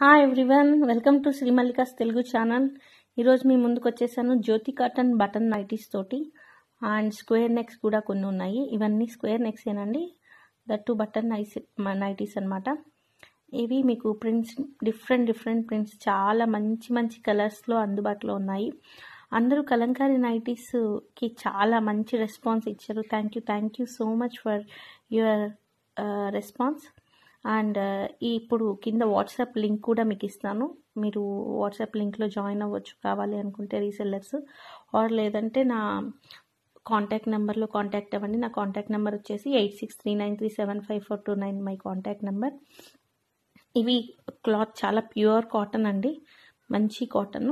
hi everyone welcome to శ్రీమల్లికాస్ Telugu channel ఈరోజు మీ ముందుకు వచ్చేసాను జ్యోతి కాటన్ బటన్ నైటీస్ తోటి అండ్ స్క్వేర్ నెక్స్ కూడా కొన్ని ఉన్నాయి ఇవన్నీ స్క్వేర్ నెక్స్ ఏనండి దట్టు బటన్ నైస్ నైటీస్ అనమాట ఇవి మీకు ప్రింట్స్ డిఫరెంట్ డిఫరెంట్ ప్రింట్స్ చాలా మంచి మంచి కలర్స్లో అందుబాటులో ఉన్నాయి అందరూ కలంకారీ నైటీస్కి చాలా మంచి రెస్పాన్స్ ఇచ్చారు thank you thank you so much for your response and ఇప్పుడు కింద వాట్సాప్ లింక్ కూడా మీకు ఇస్తాను మీరు వాట్సాప్ లింక్లో జాయిన్ అవ్వచ్చు కావాలి అనుకుంటే రీసెల్లర్స్ ఆర్ లేదంటే నా కాంటాక్ట్ నెంబర్లో కాంటాక్ట్ అవ్వండి నా కాంటాక్ట్ నెంబర్ వచ్చేసి eight six three nine three seven five four two nine my contact number ఇవి క్లాత్ చాలా ప్యూర్ కాటన్ అండి మంచి cotton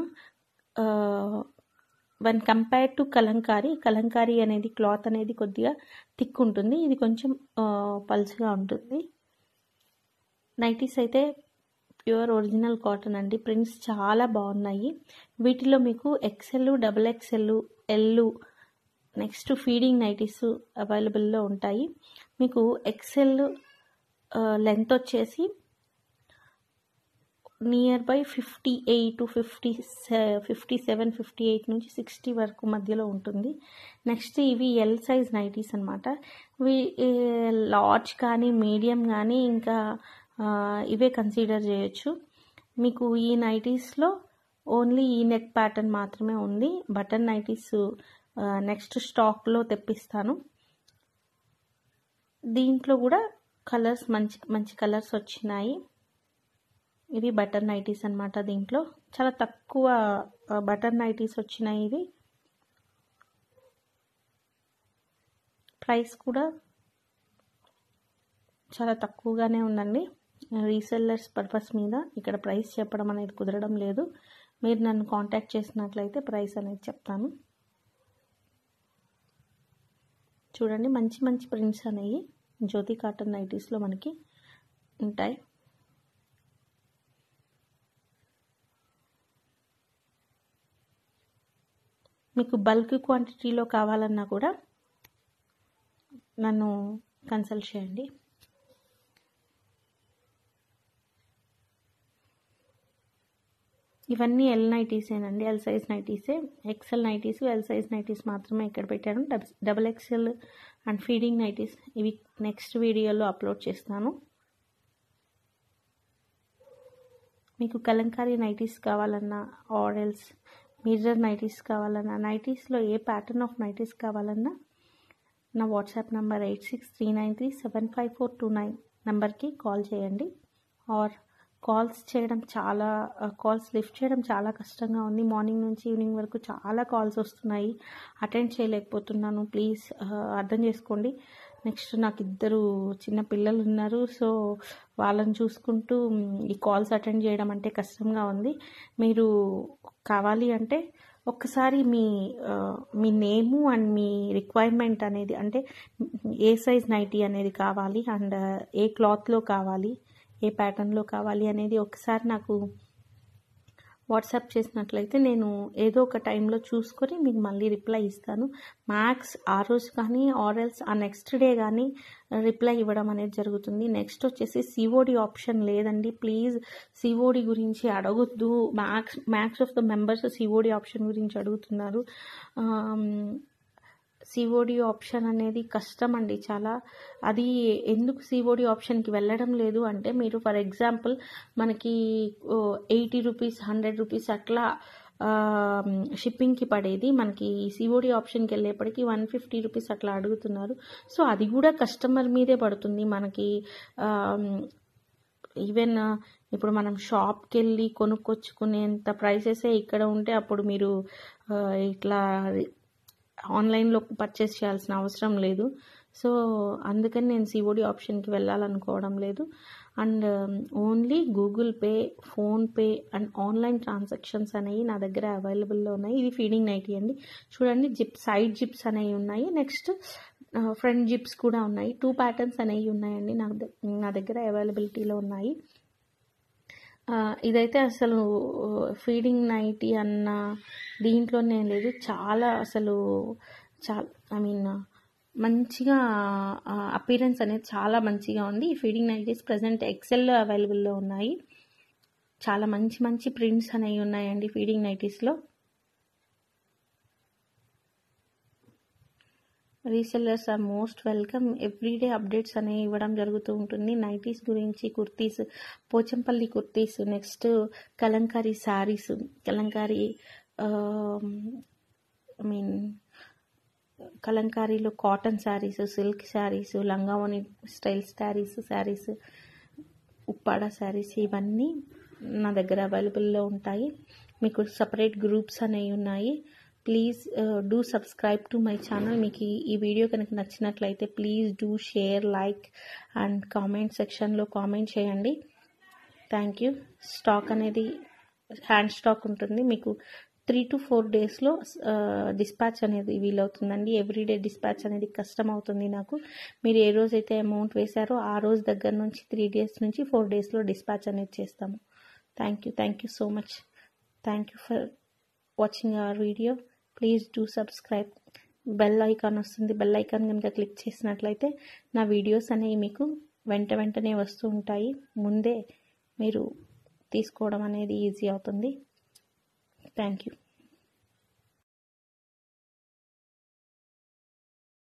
one compare to Kalamkari Kalamkari అనేది క్లాత్ అనేది కొద్దిగా థిక్ ఉంటుంది ఇది కొంచెం పల్చగా ఉంటుంది నైటీస్ అయితే ప్యూర్ ఒరిజినల్ కాటన్ అండి ప్రింట్స్ చాలా బాగున్నాయి వీటిలో మీకు XL double XL L next feeding nighties అవైలబుల్లో ఉంటాయి మీకు ఎక్సెల్ లెంత్ వచ్చేసి near by fifty eight fifty fifty seven fifty eight నుంచి సిక్స్టీ వరకు మధ్యలో ఉంటుంది నెక్స్ట్ ఇవి ఎల్ సైజ్ నైటీస్ అనమాట లార్జ్ కానీ మీడియం కానీ ఇంకా ఇవే కన్సిడర్ చేయొచ్చు మీకు ఈ నైటీస్లో ఓన్లీ ఈ నెక్ ప్యాటర్న్ మాత్రమే ఉంది బటన్ నైటీస్ నెక్స్ట్ స్టాక్లో తెప్పిస్తాను దీంట్లో కూడా కలర్స్ మంచి మంచి కలర్స్ వచ్చినాయి ఇవి బటన్ నైటీస్ అనమాట దీంట్లో చాలా తక్కువ బటన్ నైటీస్ వచ్చినాయి ఇవి ప్రైస్ కూడా చాలా తక్కువగానే ఉందండి రీసెల్లర్స్ పర్పస్ మీద ఇక్కడ ప్రైస్ చెప్పడం అనేది కుదరడం లేదు మీరు నన్ను కాంటాక్ట్ చేసినట్లయితే ప్రైస్ అనేది చెప్తాను చూడండి మంచి మంచి ప్రింట్స్ అనేవి జ్యోతి కాటన్ నైటీస్లో మనకి ఉంటాయి మీకు బల్క్ క్వాంటిటీలో కావాలన్నా కూడా నన్ను కన్సల్ట్ చేయండి ఇవన్నీ ఎల్ నైటీసేనండి ఎల్ సైజ్ నైటీసే XL nighties L size nighties మాత్రమే ఇక్కడ పెట్టాను double XL and feeding nighties ఇవి నెక్స్ట్ వీడియోలో అప్లోడ్ చేస్తాను మీకు కలంకారీ నైటీస్ కావాలన్నా ఆర్డల్స్ మిర్రర్ నైటీస్ కావాలన్నా నైటీస్లో ఏ ప్యాటర్న్ ఆఫ్ నైటీస్ కావాలన్నా నా WhatsApp number eight six three nine three seven five four two nine నెంబర్కి కాల్ చేయండి ఆర్ కాల్స్ చేయడం చాలా కాల్స్ లిఫ్ట్ చేయడం చాలా కష్టంగా ఉంది మార్నింగ్ నుంచి ఈవినింగ్ వరకు చాలా కాల్స్ వస్తున్నాయి అటెండ్ చేయలేకపోతున్నాను ప్లీజ్ అర్థం చేసుకోండి నెక్స్ట్ నాకు ఇద్దరు చిన్న పిల్లలు ఉన్నారు సో వాళ్ళని చూసుకుంటూ ఈ కాల్స్ అటెండ్ చేయడం అంటే కష్టంగా ఉంది మీరు కావాలి అంటే ఒక్కసారి మీ మీ నేము అండ్ మీ రిక్వైర్మెంట్ అనేది అంటే ఏ సైజ్ నైటీ అనేది కావాలి అండ్ ఏ క్లాత్లో కావాలి ఏ ప్యాటర్న్లో కావాలి అనేది ఒకసారి నాకు వాట్సాప్ చేసినట్లయితే నేను ఏదో ఒక టైంలో చూసుకొని మీకు మళ్ళీ రిప్లై ఇస్తాను మ్యాక్స్ ఆ రోజు కానీ ఆర్ఎల్స్ ఆ నెక్స్ట్ డే కానీ రిప్లై ఇవ్వడం అనేది జరుగుతుంది నెక్స్ట్ వచ్చేసి సిఓడి ఆప్షన్ లేదండి ప్లీజ్ సిఓడి గురించి అడగొద్దు max max of the members COD option గురించి అడుగుతున్నారు సిఓడి ఆప్షన్ అనేది కష్టం అండి చాలా అది ఎందుకు సిఓడి ఆప్షన్కి వెళ్ళడం లేదు అంటే మీరు ఫర్ ఎగ్జాంపుల్ మనకి ఎయిటీ రూపీస్ హండ్రెడ్ రూపీస్ అట్లా షిప్పింగ్కి పడేది మనకి సిఓడి ఆప్షన్కి వెళ్ళేప్పటికీ వన్ ఫిఫ్టీ రూపీస్ అట్లా అడుగుతున్నారు సో అది కూడా కస్టమర్ మీదే పడుతుంది మనకి ఈవెన్ ఇప్పుడు మనం షాప్కి వెళ్ళి కొనుక్కొచ్చుకునేంత ప్రైసెసే ఇక్కడ ఉంటే అప్పుడు మీరు ఇట్లా ఆన్లైన్లో పర్చేస్ చేయాల్సిన అవసరం లేదు సో అందుకని నేను సిఓడి ఆప్షన్కి వెళ్ళాలనుకోవడం లేదు and only Google Pay PhonePe and online transactions అనేవి నా దగ్గర అవైలబుల్లో ఉన్నాయి ఇది ఫీడింగ్ నైటీ అండి చూడండి జిప్ సైడ్ జిప్స్ అనేవి ఉన్నాయి నెక్స్ట్ ఫ్రంట్ జిప్స్ కూడా ఉన్నాయి టూ ప్యాటర్న్స్ అనేవి ఉన్నాయండి నా నా దగ్గర అవైలబిలిటీలో ఉన్నాయి ఇదైతే అసలు ఫీడింగ్ నైటీ అన్న దీంట్లోనే లేదు చాలా అసలు చా ఐ మీన్ మంచిగా అపీరెన్స్ అనేది చాలా మంచిగా ఉంది ఈ ఫీడింగ్ నైటీస్ ప్రజెంట్ ఎక్సెల్లో అవైలబుల్లో ఉన్నాయి చాలా మంచి మంచి ప్రింట్స్ అనేవి ఉన్నాయండి ఫీడింగ్ నైటీస్లో resellers are most welcome everyday updates అనేవి ఇవ్వడం జరుగుతూ ఉంటుంది నైటీస్ గురించి kurtis Pochampally kurtis next Kalamkari sarees Kalamkari I mean కలంకారీలో cotton sarees silk sarees langavoni style sarees sarees Uppada sarees ఇవన్నీ నా దగ్గర అవైలబుల్లో ఉంటాయి మీకు సపరేట్ గ్రూప్స్ అనేవి ఉన్నాయి please do subscribe to my channel మీకు ఈ వీడియో కనుక నచ్చినట్లయితే please do share like and comment సెక్షన్లో కామెంట్ చేయండి థ్యాంక్ యూ స్టాక్ అనేది హ్యాండ్ స్టాక్ ఉంటుంది మీకు త్రీ టు ఫోర్ డేస్లో డిస్పాచ్ అనేది వీలవుతుందండి ఎవ్రీడే డిస్పాచ్ అనేది కష్టం అవుతుంది నాకు మీరు ఏ రోజైతే అమౌంట్ వేశారో ఆ రోజు దగ్గర నుంచి త్రీ డేస్ నుంచి ఫోర్ డేస్లో డిస్పాచ్ అనేది చేస్తాము thank you thank you so much thank you for watching our video please do subscribe bell icon వస్తుంది బెల్ ఐకాన్ కనుక క్లిక్ చేసినట్లయితే నా వీడియోస్ అనేవి మీకు వెంట వెంటనే వస్తూ ఉంటాయి ముందే మీరు తీసుకోవడం అనేది ఈజీ అవుతుంది థ్యాంక్ యూ